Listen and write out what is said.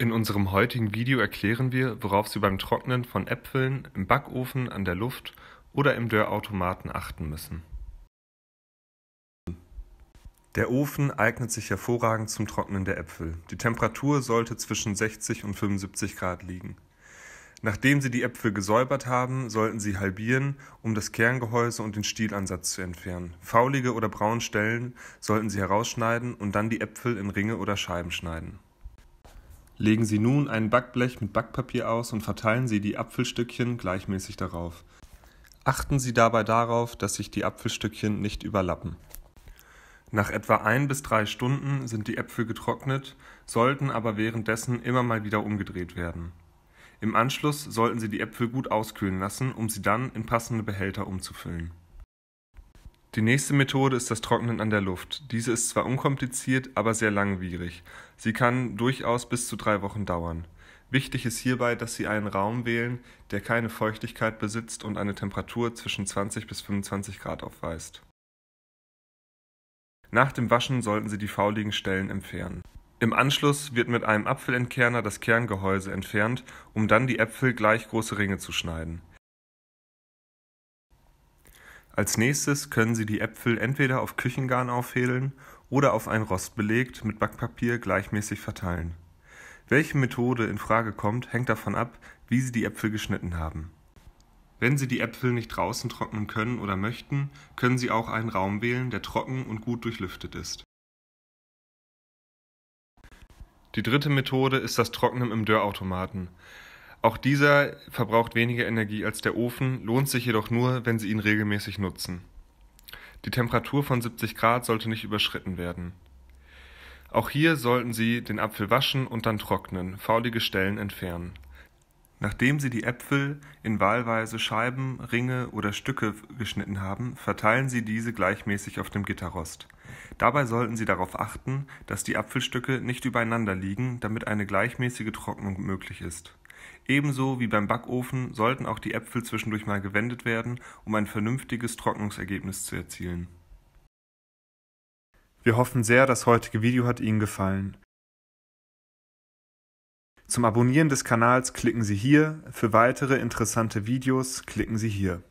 In unserem heutigen Video erklären wir, worauf Sie beim Trocknen von Äpfeln im Backofen, an der Luft oder im Dörrautomaten achten müssen. Der Ofen eignet sich hervorragend zum Trocknen der Äpfel. Die Temperatur sollte zwischen 60 und 75 Grad liegen. Nachdem Sie die Äpfel gesäubert haben, sollten Sie halbieren, um das Kerngehäuse und den Stielansatz zu entfernen. Faulige oder braune Stellen sollten Sie herausschneiden und dann die Äpfel in Ringe oder Scheiben schneiden. Legen Sie nun ein Backblech mit Backpapier aus und verteilen Sie die Apfelstückchen gleichmäßig darauf. Achten Sie dabei darauf, dass sich die Apfelstückchen nicht überlappen. Nach etwa ein bis drei Stunden sind die Äpfel getrocknet, sollten aber währenddessen immer mal wieder umgedreht werden. Im Anschluss sollten Sie die Äpfel gut auskühlen lassen, um sie dann in passende Behälter umzufüllen. Die nächste Methode ist das Trocknen an der Luft. Diese ist zwar unkompliziert, aber sehr langwierig. Sie kann durchaus bis zu drei Wochen dauern. Wichtig ist hierbei, dass Sie einen Raum wählen, der keine Feuchtigkeit besitzt und eine Temperatur zwischen 20 bis 25 Grad aufweist. Nach dem Waschen sollten Sie die fauligen Stellen entfernen. Im Anschluss wird mit einem Apfelentkerner das Kerngehäuse entfernt, um dann die Äpfel gleich große Ringe zu schneiden. Als nächstes können Sie die Äpfel entweder auf Küchengarn aufhädeln oder auf ein Rost belegt mit Backpapier gleichmäßig verteilen. Welche Methode in Frage kommt, hängt davon ab, wie Sie die Äpfel geschnitten haben. Wenn Sie die Äpfel nicht draußen trocknen können oder möchten, können Sie auch einen Raum wählen, der trocken und gut durchlüftet ist. Die dritte Methode ist das Trocknen im Dörrautomaten. Auch dieser verbraucht weniger Energie als der Ofen, lohnt sich jedoch nur, wenn Sie ihn regelmäßig nutzen. Die Temperatur von 70 Grad sollte nicht überschritten werden. Auch hier sollten Sie den Apfel waschen und dann trocknen, faulige Stellen entfernen. Nachdem Sie die Äpfel in wahlweise Scheiben, Ringe oder Stücke geschnitten haben, verteilen Sie diese gleichmäßig auf dem Gitterrost. Dabei sollten Sie darauf achten, dass die Apfelstücke nicht übereinander liegen, damit eine gleichmäßige Trocknung möglich ist. Ebenso wie beim Backofen sollten auch die Äpfel zwischendurch mal gewendet werden, um ein vernünftiges Trocknungsergebnis zu erzielen. Wir hoffen sehr, das heutige Video hat Ihnen gefallen. Zum Abonnieren des Kanals klicken Sie hier, für weitere interessante Videos klicken Sie hier.